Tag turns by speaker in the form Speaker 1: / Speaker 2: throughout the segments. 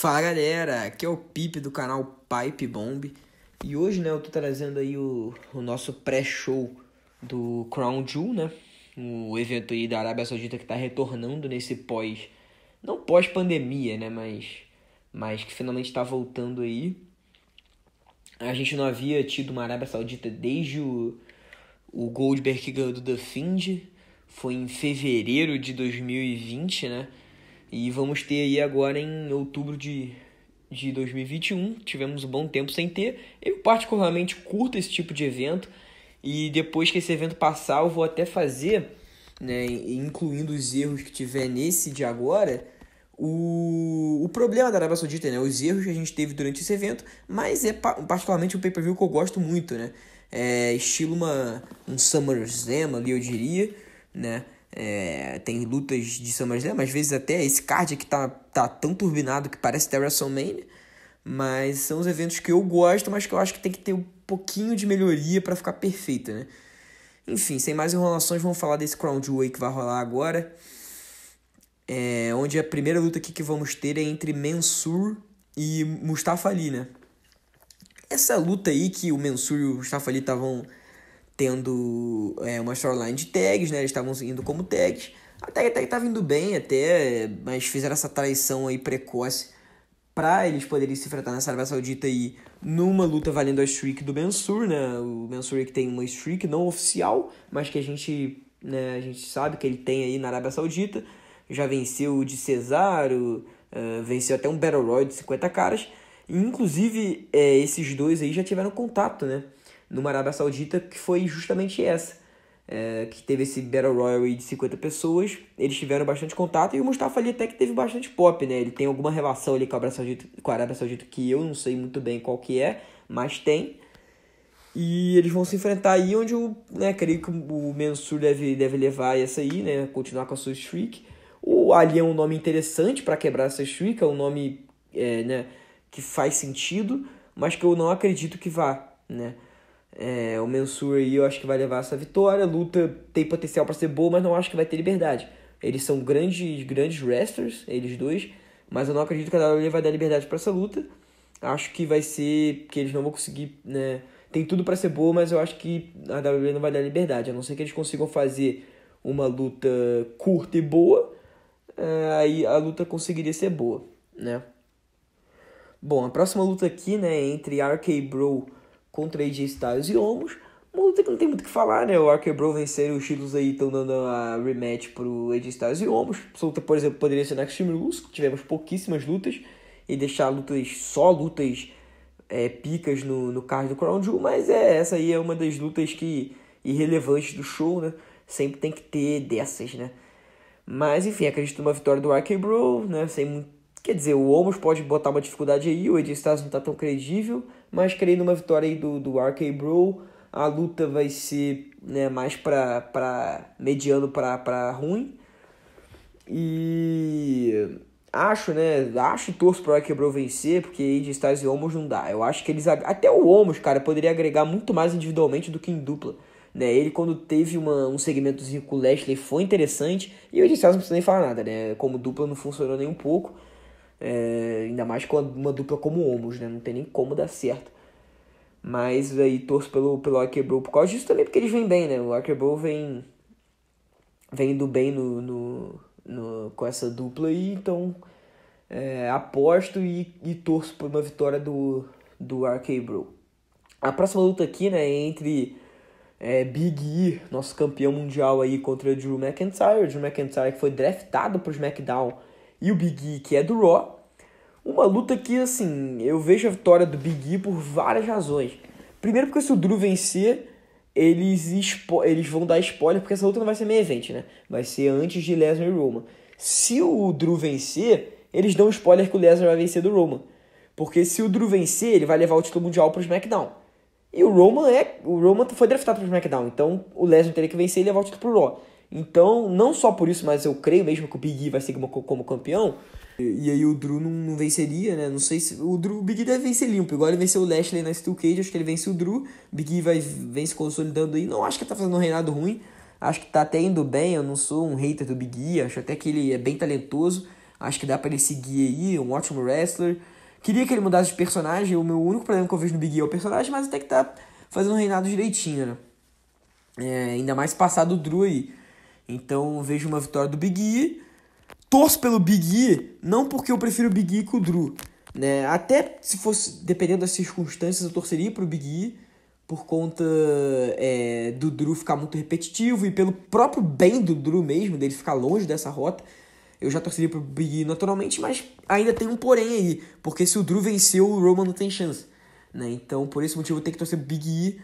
Speaker 1: Fala galera, aqui é o Pipe do canal Pipe Bomb e hoje né, eu tô trazendo aí o, o nosso pré-show do Crown Jewel, né? O evento aí da Arábia Saudita que tá retornando nesse pós, não pós-pandemia, né? Mas, mas que finalmente tá voltando aí. A gente não havia tido uma Arábia Saudita desde o, o Goldberg que ganhou do The Find, foi em fevereiro de 2020, né? E vamos ter aí agora em outubro de, de 2021, tivemos um bom tempo sem ter. Eu particularmente curto esse tipo de evento e depois que esse evento passar, eu vou até fazer, né, incluindo os erros que tiver nesse de agora, o, o problema da Arábia Saudita, né, os erros que a gente teve durante esse evento, mas é particularmente um pay-per-view que eu gosto muito, né? É estilo uma, um zema ali, eu diria, né? É, tem lutas de SummerSlam, às vezes até esse card aqui tá, tá tão turbinado que parece até WrestleMania. Mas são os eventos que eu gosto, mas que eu acho que tem que ter um pouquinho de melhoria para ficar perfeita, né? Enfim, sem mais enrolações, vamos falar desse Crown Jewel que vai rolar agora. É, onde a primeira luta aqui que vamos ter é entre Mensur e Mustafa Ali, né? Essa luta aí que o Mensur e o Mustafa Ali estavam tendo é, uma storyline de tags, né? Eles estavam indo como tags. A tag até estava indo bem, até, mas fizeram essa traição aí precoce para eles poderem se enfrentar nessa Arábia Saudita aí numa luta valendo a streak do Mansur, né? O Mansur é que tem uma streak não oficial, mas que a gente, né, a gente sabe que ele tem aí na Arábia Saudita. Já venceu o de Cesaro, uh, venceu até um Battle Royale de 50 caras. inclusive, é, esses dois aí já tiveram contato, né? numa Arábia Saudita que foi justamente essa. É, que teve esse Battle Royale de 50 pessoas, eles tiveram bastante contato e o Mustafa ali até que teve bastante pop, né? Ele tem alguma relação ali com a Arábia Saudita, com a Arábia Saudita que eu não sei muito bem qual que é, mas tem. E eles vão se enfrentar aí onde o, né, creio que o Mensur deve, deve levar essa aí, né, continuar com a sua streak. O Ali é um nome interessante para quebrar essa streak, é um nome é, né, que faz sentido, mas que eu não acredito que vá, né? É, o Mensur aí eu acho que vai levar essa vitória. A luta tem potencial para ser boa, mas não acho que vai ter liberdade. Eles são grandes, grandes wrestlers, eles dois, mas eu não acredito que a WWE vai dar liberdade para essa luta. Acho que vai ser que eles não vão conseguir, né? Tem tudo para ser boa, mas eu acho que a WWE não vai dar liberdade. A não ser que eles consigam fazer uma luta curta e boa, é, aí a luta conseguiria ser boa, né? Bom, a próxima luta aqui, né, é entre RK Bro contra AJ Styles e Omos. Uma luta que não tem muito o que falar, né? O bro venceram os títulos aí, estão dando a rematch pro AJ Styles e Omos. Essa luta, por exemplo, poderia ser na Extreme Rules, tivemos pouquíssimas lutas e deixar lutas, só lutas é, picas no, no card do Crown Jewel, mas é, essa aí é uma das lutas que irrelevantes do show, né? Sempre tem que ter dessas, né? Mas enfim, acredito numa vitória do bro, né? Sem Quer dizer, o Omos pode botar uma dificuldade aí, o Ed Styles não tá tão credível mas creio numa vitória aí do, do RK Bro. A luta vai ser né, mais para mediano para ruim. E acho, né? Acho e torço pro Bro vencer, porque de Styles e Omos não dá. Eu acho que eles. Até o Omos, cara, poderia agregar muito mais individualmente do que em dupla. Né? Ele, quando teve uma, um segmentozinho com o Lashley, foi interessante. E o AJ não precisa nem falar nada, né? Como dupla não funcionou nem um pouco. É, ainda mais com uma dupla como Omos, né? Não tem nem como dar certo. Mas aí torço pelo, pelo Akebrew por causa disso também, porque eles vêm bem, né? O Akebrew vem, vem indo bem no, no, no, com essa dupla aí então é, aposto e, e torço por uma vitória do, do Akebrew. A próxima luta aqui, né, é entre é, Big E, nosso campeão mundial aí, contra Drew McIntyre. Drew McIntyre que foi draftado para o SmackDown e o Big E, que é do Raw. Uma luta que, assim, eu vejo a vitória do Big E por várias razões. Primeiro, porque se o Drew vencer, eles, expo eles vão dar spoiler, porque essa luta não vai ser meio evento, né? Vai ser antes de Lesnar e Roman. Se o Drew vencer, eles dão spoiler que o Lesnar vai vencer do Roman. Porque se o Drew vencer, ele vai levar o título mundial pro SmackDown. E o Roman é. O Roman foi draftado pro SmackDown, então o Lesnar teria que vencer e levar o título pro Raw. Então, não só por isso, mas eu creio mesmo que o Big E vai ser como, como campeão. E, e, aí o Drew não, não, venceria, né? Não sei se. O, Drew, o Big E deve vencer limpo. Igual ele venceu o Lashley na Steel Cage, acho que ele vence o Drew. Big E vai, vem se consolidando aí. Não acho que tá fazendo um reinado ruim. Acho que tá até indo bem. Eu não sou um hater do Big E. Acho até que ele é bem talentoso. Acho que dá para ele seguir aí. Um ótimo wrestler. Queria que ele mudasse de personagem. O meu único problema que eu vejo no Big E é o personagem, mas até que tá fazendo um reinado direitinho, né? É, ainda mais passado o Drew aí. Então vejo uma vitória do Big E. Torço pelo Big E, não porque eu prefiro o Big E que o Drew. Né? Até se fosse, dependendo das circunstâncias, eu torceria pro Big E por conta é, do Drew ficar muito repetitivo e pelo próprio bem do Drew mesmo, dele ficar longe dessa rota. Eu já torceria pro Big E naturalmente, mas ainda tem um porém aí, porque se o Drew venceu, o Roman não tem chance. Né? Então, por esse motivo, eu tenho que torcer pro Big E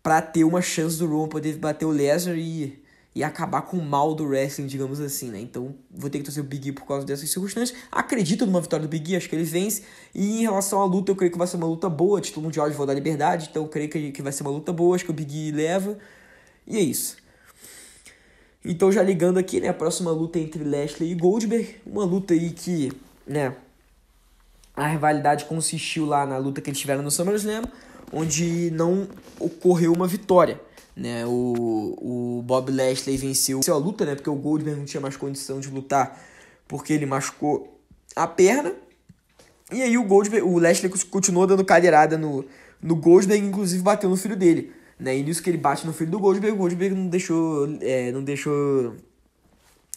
Speaker 1: pra ter uma chance do Roman poder bater o Lesnar e e acabar com o mal do wrestling, digamos assim, né? Então vou ter que torcer o Big E por causa dessas circunstâncias. Acredito numa vitória do Big E, acho que ele vence. E em relação à luta, eu creio que vai ser uma luta boa. Título mundial de Vou da Liberdade, então eu creio que vai ser uma luta boa. Acho que o Big E leva. E é isso. Então já ligando aqui, né? A próxima luta é entre Lashley e Goldberg. Uma luta aí que, né? A rivalidade consistiu lá na luta que eles tiveram no SummerSlam, onde não ocorreu uma vitória né? O, o Bob Lashley venceu, sua a luta, né? Porque o Goldberg não tinha mais condição de lutar porque ele machucou a perna. E aí o Goldberg, o Lashley continuou dando cadeirada no, no Goldberg, inclusive bateu no filho dele. Né? E nisso que ele bate no filho do Goldberg, o Goldberg não deixou, é, não deixou,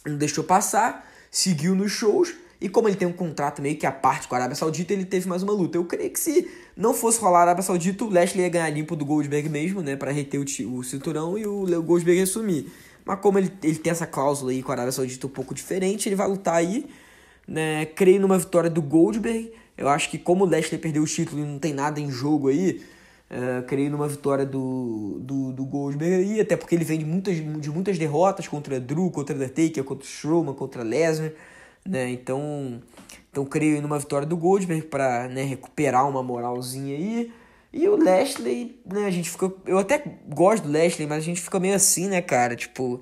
Speaker 1: não deixou passar, seguiu nos shows e como ele tem um contrato meio que à parte com a Arábia Saudita, ele teve mais uma luta. Eu creio que se não fosse rolar a Arábia Saudita, o Lashley ia ganhar limpo do Goldberg mesmo, né? Para reter o, o cinturão e o, o Goldberg ia sumir. Mas como ele, ele tem essa cláusula aí com a Arábia Saudita um pouco diferente, ele vai lutar aí, né? Creio numa vitória do Goldberg. Eu acho que como o Lashley perdeu o título e não tem nada em jogo aí, eh, creio numa vitória do, do, do Goldberg aí, até porque ele vem de muitas, de muitas derrotas contra Drew, contra The contra Strowman, contra Lesnar. Né? Então, então creio numa vitória do Goldberg para né, recuperar uma moralzinha aí. E o Lashley, né, a gente ficou. Eu até gosto do Lashley, mas a gente fica meio assim, né, cara? Tipo,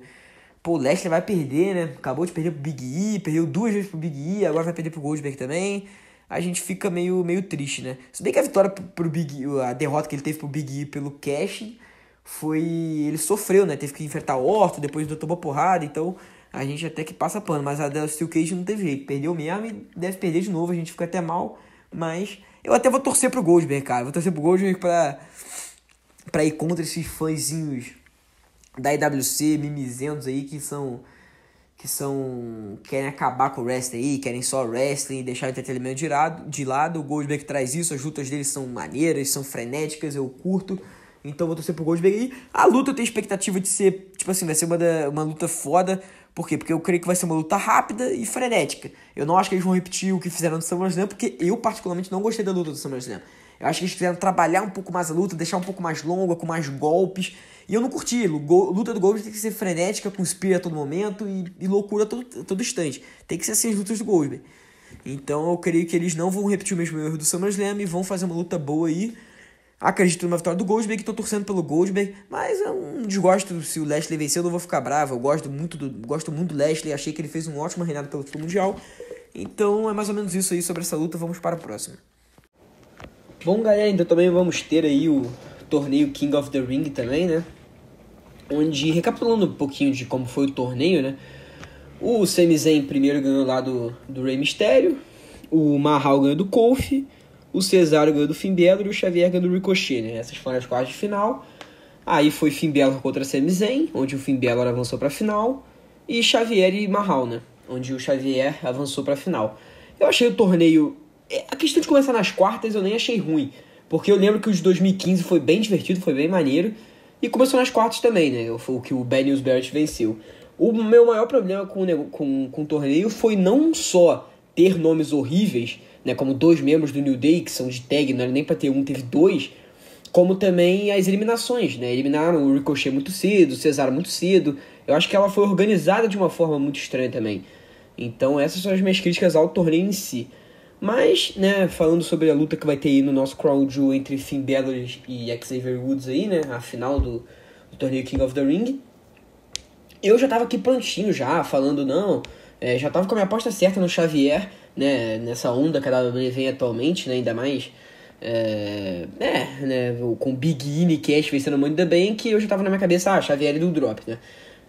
Speaker 1: pô, o Lashley vai perder, né? Acabou de perder pro Big E, perdeu duas vezes pro Big E, agora vai perder pro Goldberg também. A gente fica meio, meio triste, né? Se bem que a vitória pro, Big E, a derrota que ele teve pro Big E pelo Cash foi. Ele sofreu, né? Teve que enfrentar o Orto, depois do tomou porrada, então a gente até que passa pano, mas a da Steel Cage não teve jeito. Perdeu mesmo e deve perder de novo, a gente fica até mal. Mas eu até vou torcer pro Goldberg, cara. Vou torcer pro Goldberg pra, pra ir contra esses fãzinhos da IWC, mimizentos aí, que são... Que são... Querem acabar com o wrestling aí, querem só wrestling, deixar o entretenimento de lado. De lado. O Goldberg traz isso, as lutas dele são maneiras, são frenéticas, eu curto. Então vou torcer pro Goldberg aí. A luta eu tenho expectativa de ser, tipo assim, vai ser uma, da, uma luta foda. Por quê? Porque eu creio que vai ser uma luta rápida e frenética. Eu não acho que eles vão repetir o que fizeram no SummerSlam, porque eu particularmente não gostei da luta do SummerSlam. Eu acho que eles quiseram trabalhar um pouco mais a luta, deixar um pouco mais longa, com mais golpes. E eu não curti. Luta do Gold tem que ser frenética, com spear a todo momento e, e loucura a todo, todo instante. Tem que ser assim as lutas do Goldberg. Então eu creio que eles não vão repetir o mesmo erro do SummerSlam e vão fazer uma luta boa aí. Acredito numa vitória do Goldberg, estou torcendo pelo Goldberg, mas é um desgosto se o Lashley vencer, eu não vou ficar bravo. Eu gosto muito do, gosto muito do Lashley, achei que ele fez um ótimo reinado pelo título mundial. Então é mais ou menos isso aí sobre essa luta, vamos para a próxima. Bom, galera, então também vamos ter aí o torneio King of the Ring também, né? Onde, recapitulando um pouquinho de como foi o torneio, né? O Sami Zayn primeiro ganhou lá do, do Rey Mysterio, o Mahal ganhou do Kofi, o Cesaro ganhou do Finn Balor e o Xavier ganhou do Ricochet, né? Essas foram as quartas de final. Aí foi Finn Balor contra Sami Zayn, onde o Finn Balor avançou para a final. E Xavier e Mahal, né? Onde o Xavier avançou para a final. Eu achei o torneio... É, a questão de começar nas quartas eu nem achei ruim. Porque eu lembro que os 2015 foi bem divertido, foi bem maneiro. E começou nas quartas também, né? Foi o que o Ben News Barrett venceu. O meu maior problema com, com, com o torneio foi não só ter nomes horríveis, né, como dois membros do New Day, que são de tag, não era nem para ter um, teve dois, como também as eliminações, né? Eliminaram o Ricochet muito cedo, o Cesaro muito cedo. Eu acho que ela foi organizada de uma forma muito estranha também. Então essas são as minhas críticas ao torneio em si. Mas, né, falando sobre a luta que vai ter aí no nosso crowd Jewel entre Finn Balor e Xavier Woods aí, né, a final do, do torneio King of the Ring, eu já tava aqui prontinho já, falando, não, é, já estava com a minha aposta certa no Xavier, né? Nessa onda que a WWE vem atualmente, né? Ainda mais. É, é né? Com Big E, Cash vencendo muito bem que eu já estava na minha cabeça, ah, Xavier e do Drop, né?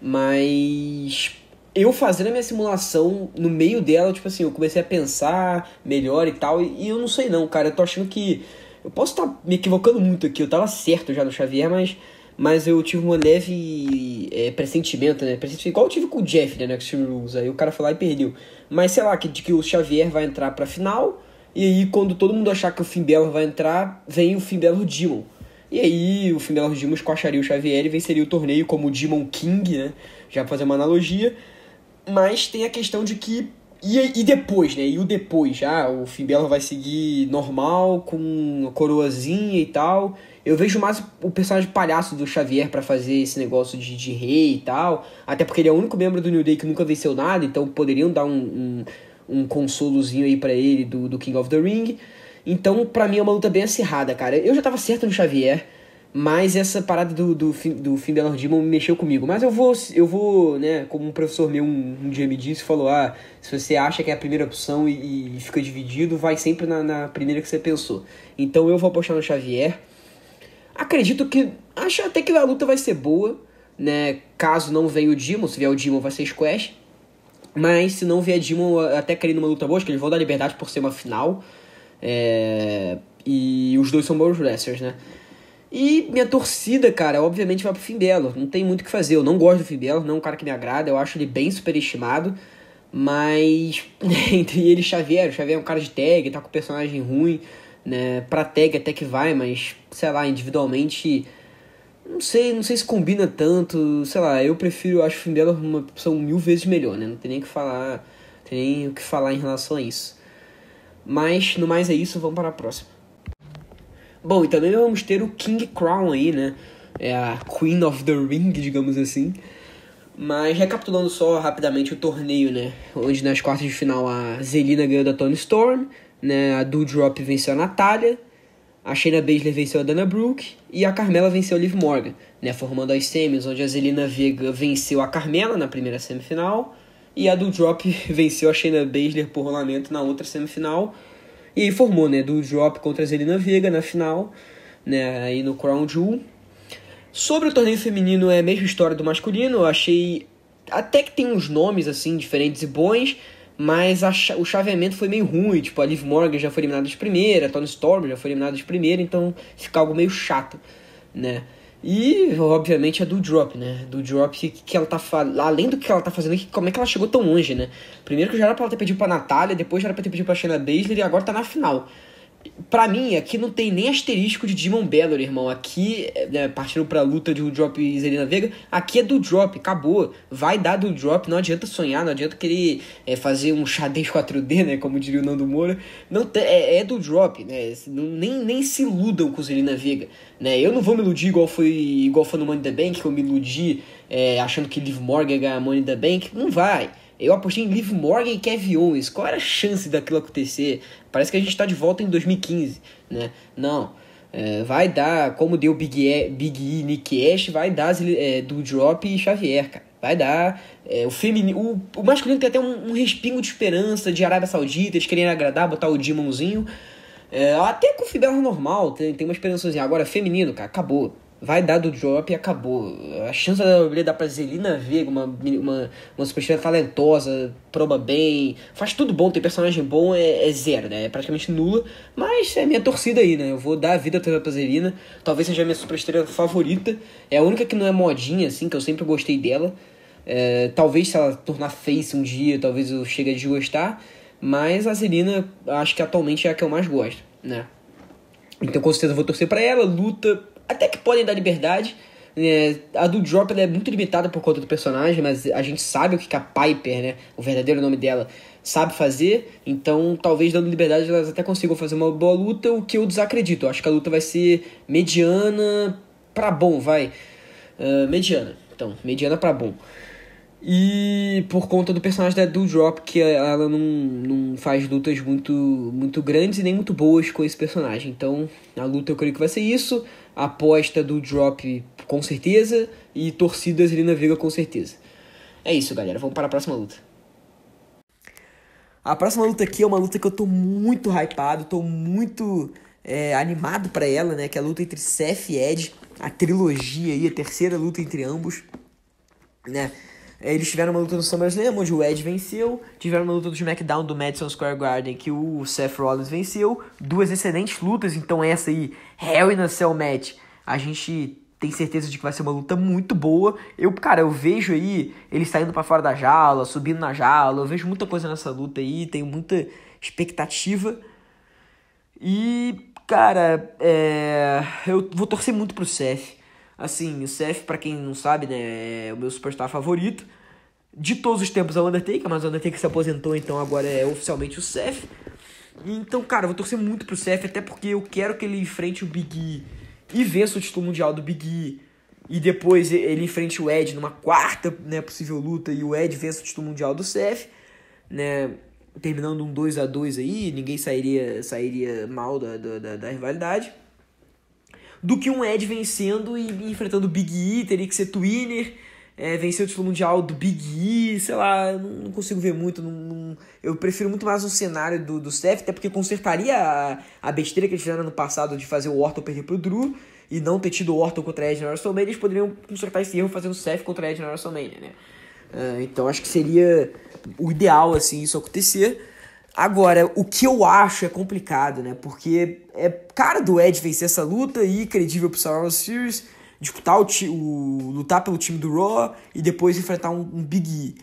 Speaker 1: Mas eu fazendo a minha simulação, no meio dela, tipo assim, eu comecei a pensar melhor e tal, e, e eu não sei não, cara, eu tô achando que. Eu posso estar tá me equivocando muito aqui, eu tava certo já no Xavier, mas mas eu tive uma leve é, pressentimento, né? Pressentimento, igual eu tive com o Jeff, né, o Extreme Rules, aí o cara foi lá e perdeu. Mas sei lá, que, de que o Xavier vai entrar pra final, e aí quando todo mundo achar que o Finn vai entrar, vem o Finn Dimon. E aí o Finn Dimon Demon escocharia o Xavier e venceria o torneio como o Demon King, né? Já pra fazer uma analogia. Mas tem a questão de que e, e depois, né? E o depois já? Ah, o Finn vai seguir normal, com a coroazinha e tal. Eu vejo mais o personagem palhaço do Xavier para fazer esse negócio de, de rei e tal. Até porque ele é o único membro do New Day que nunca venceu nada, então poderiam dar um, um, um consolozinho aí para ele do, do King of the Ring. Então, para mim, é uma luta bem acirrada, cara. Eu já tava certo no Xavier, mas essa parada do, do, fim, do fim da Lord mexeu comigo. Mas eu vou, eu vou, né, como um professor meu um, um dia me disse, falou: ah, se você acha que é a primeira opção e, e fica dividido, vai sempre na, na primeira que você pensou. Então eu vou apostar no Xavier. Acredito que. Acho até que a luta vai ser boa, né? Caso não venha o Dimon, se vier o Dimon vai ser Squash. Mas se não vier Dimon, até querendo uma luta boa, acho que eles vão dar liberdade por ser uma final. É... E os dois são bons wrestlers, né? E minha torcida, cara, obviamente vai pro Finn Não tem muito o que fazer. Eu não gosto do Finn não é um cara que me agrada. Eu acho ele bem superestimado. Mas entre ele e Xavier, o Xavier é um cara de tag, tá com personagem ruim né? Pra tag até que vai, mas sei lá, individualmente não sei, não sei se combina tanto, sei lá, eu prefiro, acho acho o filme dela uma opção mil vezes melhor, né? Não tem nem o que falar, tem nem o que falar em relação a isso. Mas, no mais é isso, vamos para a próxima. Bom, e também vamos ter o King Crown aí, né? É a Queen of the Ring, digamos assim. Mas recapitulando só rapidamente o torneio, né? Onde nas quartas de final a Zelina ganhou da Tony Storm, né? A Doudrop venceu a Natália, a Shayna Baszler venceu a Dana Brooke e a Carmela venceu a Liv Morgan, né? formando as semis, onde a Zelina Vega venceu a Carmela na primeira semifinal e a Doudrop venceu a Shayna Baszler por rolamento na outra semifinal. E aí formou, né, Doudrop contra a Zelina Vega na final, né, aí no Crown Jewel. Sobre o torneio feminino, é a mesma história do masculino, eu achei até que tem uns nomes, assim, diferentes e bons, mas a, o chaveamento foi meio ruim, tipo, a Liv Morgan já foi eliminada de primeira, a Tony Storm já foi eliminada de primeira, então fica algo meio chato, né? E, obviamente, a do Drop, né? Do Drop, que, que ela tá além do que ela tá fazendo, que, como é que ela chegou tão longe, né? Primeiro que já era pra ela ter pedido pra Natália, depois já era pra ter pedido pra Shayna Baszler e agora tá na final pra mim, aqui não tem nem asterisco de Demon Bellor, irmão. Aqui, né, partindo pra luta de Drop e Zelina Vega, aqui é do Drop, acabou. Vai dar do Drop, não adianta sonhar, não adianta querer é, fazer um xadrez 4D, né, como diria o Nando Moura. Não, é, é do Drop, né, nem, nem se iludam com Zelina Vega, né. Eu não vou me iludir igual foi, igual foi no Money the Bank, que eu me iludi é, achando que Liv Morgan ganha Money the Bank. Não vai. Eu apostei em Liv Morgan e Kevin Owens. Qual era a chance daquilo acontecer? Parece que a gente está de volta em 2015, né? Não. É, vai dar, como deu Big E, Big e Nick Ash, vai dar é, do Drop e Xavier, cara. Vai dar. É, o, femini, o, o, masculino tem até um, um, respingo de esperança de Arábia Saudita, eles querem agradar, botar o Dimonzinho. É, até com o Fidel normal, tem, tem uma esperançazinha. Agora, feminino, cara, acabou vai dar do drop e acabou. A chance da WWE dar pra Zelina Vega, uma, uma, uma superestrela talentosa, proba bem, faz tudo bom, tem personagem bom, é, é, zero, né? É praticamente nula, mas é minha torcida aí, né? Eu vou dar a vida toda pra Zelina, talvez seja a minha superestrela favorita, é a única que não é modinha, assim, que eu sempre gostei dela. É, talvez se ela tornar face um dia, talvez eu chegue a desgostar, mas a Zelina acho que atualmente é a que eu mais gosto, né? Então com certeza eu vou torcer para ela, luta até que podem dar liberdade. Né? A do Drop é muito limitada por conta do personagem, mas a gente sabe o que, que a Piper, né? O verdadeiro nome dela, sabe fazer. Então, talvez dando liberdade, elas até consigam fazer uma boa luta, o que eu desacredito. Eu acho que a luta vai ser mediana pra bom, vai. Uh, mediana. Então, mediana pra bom. E por conta do personagem da Drop que ela não, não faz lutas muito, muito grandes e nem muito boas com esse personagem. Então, a luta eu creio que vai ser isso. A aposta do Drop, com certeza. E torcidas Lina Vega, com certeza. É isso, galera. Vamos para a próxima luta. A próxima luta aqui é uma luta que eu tô muito hypado, tô muito é, animado para ela, né? Que é a luta entre Seth e Ed, a trilogia aí, a terceira luta entre ambos, né? É, eles tiveram uma luta no SummerSlam, onde o Ed venceu. Tiveram uma luta do SmackDown do Madison Square Garden, que o Seth Rollins venceu. Duas excelentes lutas, então essa aí, Hell in a Cell match, a gente tem certeza de que vai ser uma luta muito boa. Eu, cara, eu vejo aí ele saindo para fora da jaula, subindo na jaula. Eu vejo muita coisa nessa luta aí, tenho muita expectativa. E, cara, é... eu vou torcer muito pro Seth. Assim, o CF, para quem não sabe, né, é o meu superstar favorito. De todos os tempos é o Undertaker, mas o Undertaker se aposentou, então agora é oficialmente o CF. Então, cara, eu vou torcer muito pro CF, até porque eu quero que ele enfrente o Big E e vença o título mundial do Big E. E depois ele enfrente o Ed numa quarta né, possível luta e o Ed vença o título mundial do CF, né? Terminando um 2 a 2 aí, ninguém sairia, sairia mal da, da, da rivalidade do que um Ed vencendo e enfrentando o Big E, teria que ser Twinner, é, vencer o título mundial do Big E, sei lá, não, não consigo ver muito. Não, não, eu prefiro muito mais um cenário do, do Seth, até porque consertaria a, a besteira que eles fizeram no passado de fazer o Orton perder pro Drew e não ter tido o Orton contra Edge na WrestleMania, eles poderiam consertar esse erro fazendo o Seth contra Edge na WrestleMania, né? Uh, então acho que seria o ideal assim isso acontecer. Agora, o que eu acho é complicado, né? Porque é cara do Ed vencer essa luta e credível pro Survivor Series disputar o, o lutar pelo time do Raw e depois enfrentar um, um Big E.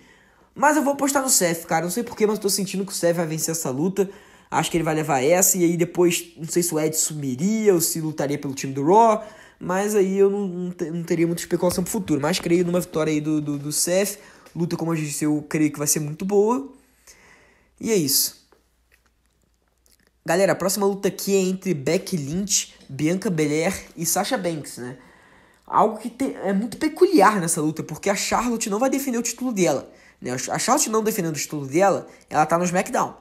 Speaker 1: Mas eu vou apostar no Seth, cara. Não sei porquê, mas tô sentindo que o Seth vai vencer essa luta. Acho que ele vai levar essa. E aí depois, não sei se o Ed sumiria ou se lutaria pelo time do Raw. Mas aí eu não, não, não teria muita especulação pro futuro. Mas creio numa vitória aí do, do, do Seth. Luta, como eu disse, eu creio que vai ser muito boa. E é isso. Galera, a próxima luta aqui é entre Beck Lynch, Bianca Belair e Sasha Banks, né? Algo que tem, é muito peculiar nessa luta, porque a Charlotte não vai defender o título dela. Né? A Charlotte não defendendo o título dela, ela tá no SmackDown.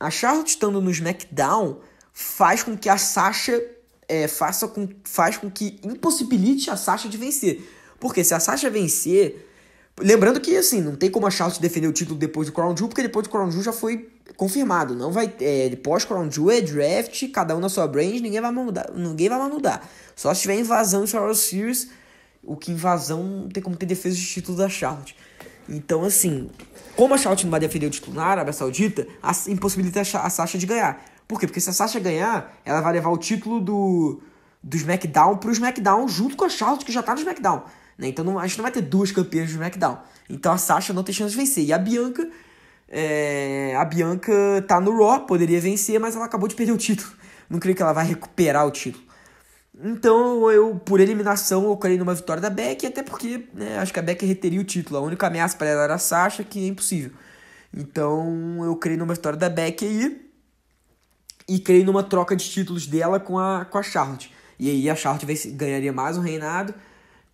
Speaker 1: A Charlotte estando no SmackDown faz com que a Sasha é, faça com, faz com que impossibilite a Sasha de vencer. Porque se a Sasha vencer, Lembrando que, assim, não tem como a Charlotte defender o título depois do Crown Jewel, porque depois do Crown Jewel já foi confirmado. Não vai. É, pós Crown Jewel é draft, cada um na sua brand, ninguém vai mudar. Ninguém vai mudar. Só se tiver invasão de Charles Series, o que invasão não tem como ter defesa de título da Charlotte. Então, assim, como a Charlotte não vai defender o título na Arábia Saudita, a, impossibilita a Sasha de ganhar. Por quê? Porque se a Sasha ganhar, ela vai levar o título do, do SmackDown pro SmackDown junto com a Charlotte, que já tá no SmackDown. Né? Então não, a gente não vai ter duas campeãs do SmackDown. Então a Sasha não tem chance de vencer. E a Bianca. É, a Bianca tá no Raw, poderia vencer, mas ela acabou de perder o título. Não creio que ela vai recuperar o título. Então, eu, por eliminação, eu creio numa vitória da Beck, até porque né, acho que a Beck reteria o título. A única ameaça para ela era a Sasha, que é impossível. Então, eu creio numa vitória da Beck aí. E creio numa troca de títulos dela com a, com a Charlotte. E aí a Charlotte ganharia mais um reinado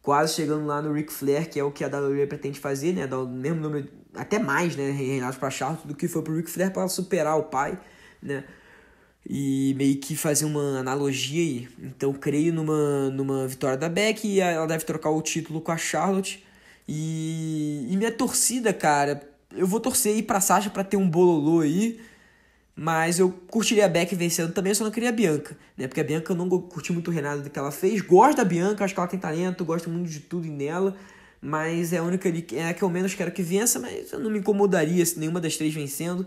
Speaker 1: quase chegando lá no Ric Flair, que é o que a WWE pretende fazer, né? Dar o mesmo número, até mais, né? Reinados para Charlotte do que foi para o Ric Flair para superar o pai, né? E meio que fazer uma analogia aí. Então, creio numa, numa vitória da Beck e ela deve trocar o título com a Charlotte. E, e minha torcida, cara, eu vou torcer aí pra Sasha para ter um bololô aí mas eu curtiria a Beck vencendo também, só não queria a Bianca, né? Porque a Bianca eu não curti muito o Renato do que ela fez. Gosto da Bianca, acho que ela tem talento, gosto muito de tudo nela. Mas é a única ali, é a que eu menos quero que vença, mas eu não me incomodaria se nenhuma das três vencendo.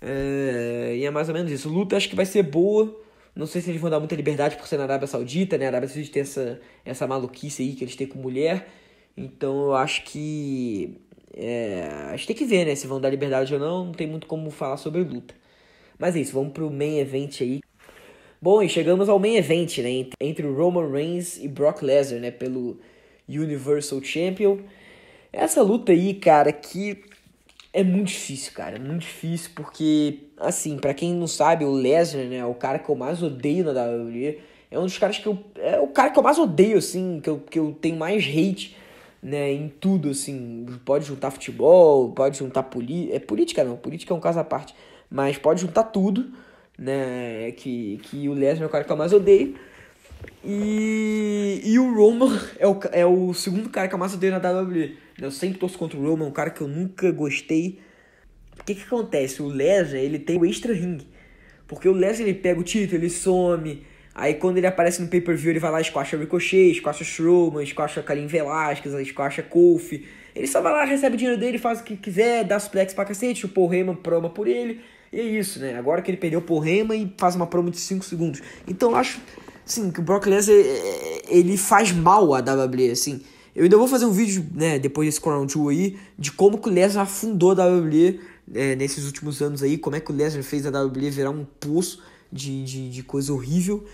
Speaker 1: É, e é mais ou menos isso. Luta acho que vai ser boa. Não sei se eles vão dar muita liberdade por ser na Arábia Saudita, né? A Arábia Saudita tem essa, essa maluquice aí que eles têm com mulher. Então eu acho que. É, a gente tem que ver, né? Se vão dar liberdade ou não. Não tem muito como falar sobre luta. Mas é isso, vamos pro main event aí. Bom, e chegamos ao main event, né? Entre o Roman Reigns e Brock Lesnar, né? Pelo Universal Champion. Essa luta aí, cara, que é muito difícil, cara. É muito difícil porque, assim, para quem não sabe, o Lesnar, né? É o cara que eu mais odeio na WWE. É um dos caras que eu. É o cara que eu mais odeio, assim. Que eu, que eu tenho mais hate né, em tudo, assim, pode juntar futebol, pode juntar política, é política não, política é um caso à parte, mas pode juntar tudo, né? Que, que o Lesnar é o cara que eu mais odeio. E, e o Roman é o, é o segundo cara que eu mais odeio na WWE. Né? Eu sempre torço contra o Roman, um cara que eu nunca gostei. O que que acontece? O Lesnar, ele tem o extra ring. Porque o Lesnar, ele pega o título, ele some. Aí quando ele aparece no pay-per-view, ele vai lá, e o Ricochet, o Strowman, o Karim Velasquez, o Kofi. Ele só vai lá, recebe o dinheiro dele, faz o que quiser, dá suplex pra cacete, o Paul Heyman proma por ele. E é isso, né? Agora que ele perdeu por Rema e faz uma promo de 5 segundos. Então eu acho, sim, que o Brock Lesnar é, é, ele faz mal a WWE, assim. Eu ainda vou fazer um vídeo, né, depois desse Crown Jewel aí, de como que o Lesnar afundou a WWE é, nesses últimos anos aí, como é que o Lesnar fez a WWE virar um poço de, de, de coisa horrível,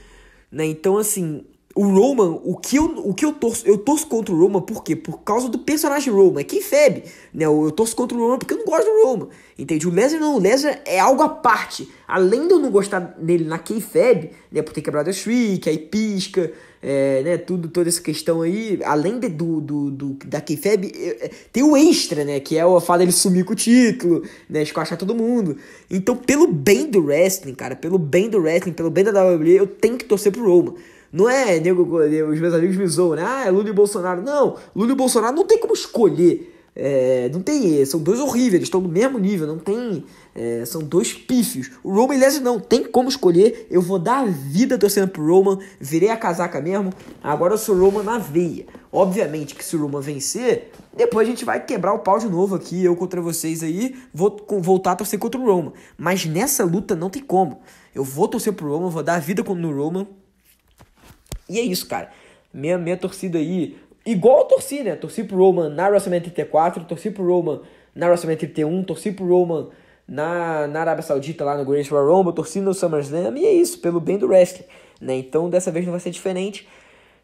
Speaker 1: né? Então, assim, o Roman, o que, eu, o que eu torço, eu torço contra o Roman por quê? Por causa do personagem Roman, que febe, né? Eu torço contra o Roman porque eu não gosto do Roman, entende? O Lesnar não, o Lesnar é algo à parte, além de eu não gostar dele na quem febe, né? Por ter quebrado a streak, aí pisca, é, né? Tudo, toda essa questão aí, além de, do, do, do, da quem febe, é, tem o extra, né? Que é o fato dele sumir com o título, né? Esquachar todo mundo. Então, pelo bem do wrestling, cara, pelo bem do wrestling, pelo bem da WWE, eu tenho que torcer pro Roman. Não é, nego, é, os meus amigos me zoam, né? Ah, é Lula e Bolsonaro. Não, Lula e Bolsonaro não tem como escolher. É, não tem, é, são dois horríveis, eles estão no mesmo nível, não tem. É, são dois pífios. O Roman Leslie não tem como escolher. Eu vou dar a vida torcendo pro Roman, virei a casaca mesmo. Agora eu sou Roman na veia. Obviamente que se o Roman vencer, depois a gente vai quebrar o pau de novo aqui, eu contra vocês aí, vou voltar a torcer contra o Roman. Mas nessa luta não tem como. Eu vou torcer pro Roman, vou dar a vida no Roman. E é isso, cara. Minha, minha torcida aí, igual eu torci, né? Torci pro Roman na WrestleMania 34, torci pro Roman na WrestleMania 31, torci pro Roman na, na Arábia Saudita, lá no Great War Roma, torci no SummerSlam, e é isso, pelo bem do wrestling, né? Então dessa vez não vai ser diferente.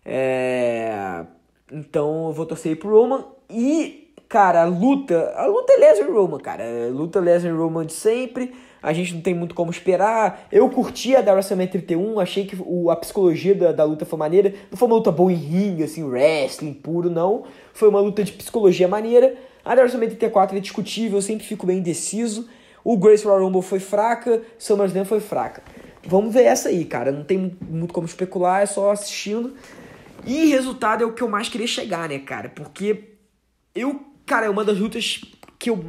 Speaker 1: É... Então eu vou torcer pro Roman e, cara, a luta, a luta é Lesnar e Roman, cara. É, luta Lesnar e Roman de sempre a gente não tem muito como esperar. Eu curti a da WrestleMania 31, achei que o, a psicologia da, da luta foi maneira. Não foi uma luta boa em ringue, assim, wrestling puro, não. Foi uma luta de psicologia maneira. A da WrestleMania 34 é discutível, eu sempre fico bem indeciso. O Grace Royal Rumble foi fraca, SummerSlam foi fraca. Vamos ver essa aí, cara. Não tem muito como especular, é só assistindo. E resultado é o que eu mais queria chegar, né, cara? Porque eu, cara, é uma das lutas que eu.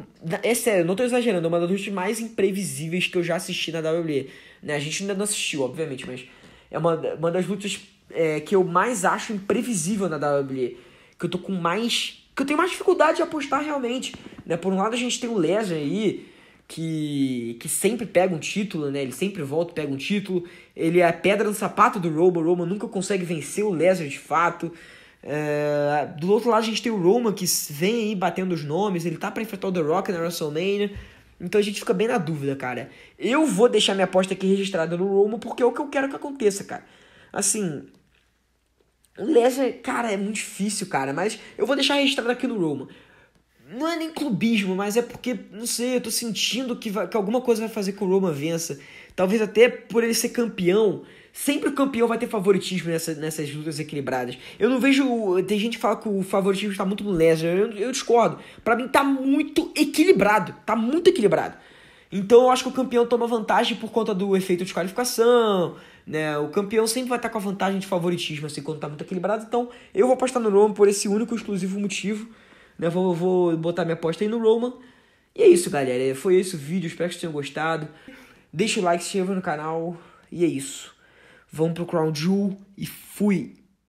Speaker 1: É sério, não tô exagerando, é uma das lutas mais imprevisíveis que eu já assisti na WWE. Né? A gente ainda não assistiu, obviamente, mas é uma, uma das lutas é, que eu mais acho imprevisível na WWE. Que eu tô com mais. Que eu tenho mais dificuldade de apostar realmente. Né? Por um lado, a gente tem o Lesnar aí, que, que sempre pega um título, né? Ele sempre volta pega um título. Ele é a pedra no sapato do Robo. O Roman nunca consegue vencer o Lesnar de fato. É, do outro lado a gente tem o Roman que vem aí batendo os nomes, ele tá para enfrentar o The Rock na WrestleMania. Então a gente fica bem na dúvida, cara. Eu vou deixar minha aposta aqui registrada no Roman porque é o que eu quero que aconteça, cara. Assim, o Lesnar, cara, é muito difícil, cara, mas eu vou deixar registrado aqui no Roman. Não é nem clubismo, mas é porque, não sei, eu tô sentindo que, vai, que alguma coisa vai fazer que o Roman vença. Talvez até por ele ser campeão, Sempre o campeão vai ter favoritismo nessa, nessas lutas equilibradas. Eu não vejo. Tem gente que fala que o favoritismo está muito no Lesnar. Eu, eu discordo. Para mim, tá muito equilibrado. Tá muito equilibrado. Então eu acho que o campeão toma vantagem por conta do efeito de qualificação, né? O campeão sempre vai estar tá com a vantagem de favoritismo, assim, quando tá muito equilibrado. Então eu vou apostar no Roman por esse único e exclusivo motivo, né? Vou, vou botar minha aposta aí no Roman. E é isso, galera. Foi esse o vídeo, espero que vocês tenham gostado. Deixa o like, se inscreva no canal. E é isso. Vamos pro Crown Jewel e fui!